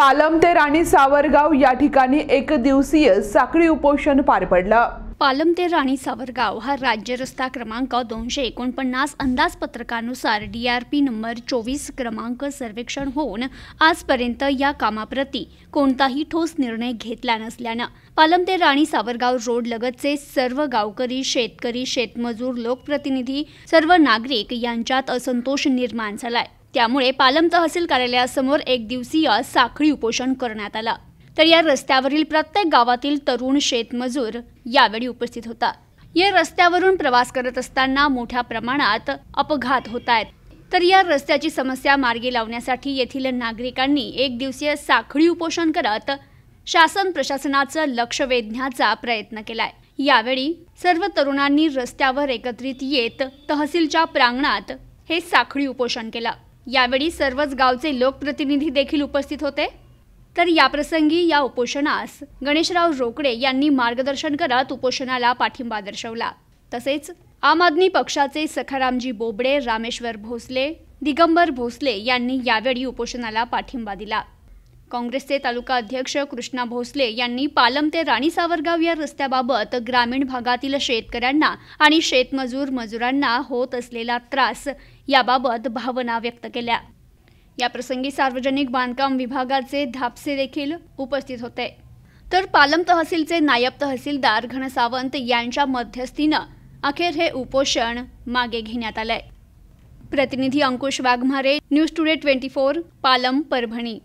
पालम ते राणी सावरगाव या ठिकाणी एक दिवसीय साखळी उपोषण पार पडलं पालम ते राणी सावरगाव हा राज्य रस्ता क्रमांक दोनशे एकोणपन्नास अंदाजपत्रकानुसार डी आर पी नंबर चोवीस क्रमांक सर्वेक्षण होऊन आजपर्यंत या कामाप्रती कोणताही ठोस निर्णय घेतला नसल्यानं पालम ते राणी सावरगाव रोड लगतचे सर्व गावकरी शेतकरी शेतमजूर लोकप्रतिनिधी सर्व नागरिक यांच्यात असंतोष निर्माण झालाय त्यामुळे पालम तहसील कार्यालयासमोर एक दिवसीय साखळी उपोषण करण्यात आला तर या रस्त्यावरील प्रत्येक गावातील तरुण शेतमजूर यावेळी उपस्थित होता या रस्त्यावरून प्रवास करत असताना मोठ्या प्रमाणात अपघात होत आहेत तर या रस्त्याची समस्या मार्गी लावण्यासाठी येथील नागरिकांनी एक दिवसीय साखळी उपोषण करत शासन प्रशासनाचं लक्ष वेधण्याचा प्रयत्न केलाय यावेळी सर्व तरुणांनी रस्त्यावर एकत्रित येत तहसीलच्या प्रांगणात हे साखळी उपोषण केलं यावेळी सर्वच गावचे लोकप्रतिनिधी देखील उपस्थित होते तर याप्रसंगी या उपोषणास गणेशराव रोकडे यांनी मार्गदर्शन करत उपोषणाला पाठिंबा दर्शवला तसेच आम आदमी पक्षाचे सखारामजी बोबडे रामेश्वर भोसले दिगंबर भोसले यांनी यावेळी उपोषणाला पाठिंबा दिला काँग्रेसचे तालुका अध्यक्ष कृष्णा भोसले यांनी पालम ते राणी सावरगाव या रस्त्याबाबत ग्रामीण भागातील शेतकऱ्यांना आणि शेतमजूर मजुरांना होत असलेला त्रास याबाबत भावना व्यक्त केल्या या प्रसंगी सार्वजनिक बांधकाम विभागाचे धापसे देखील उपस्थित होते तर पालम तहसीलचे नायब तहसीलदार घनसावंत यांच्या मध्यस्थीनं अखेर हे उपोषण मागे घेण्यात आलंय प्रतिनिधी Ankush Waghmare news today twenty four Palam Parbhani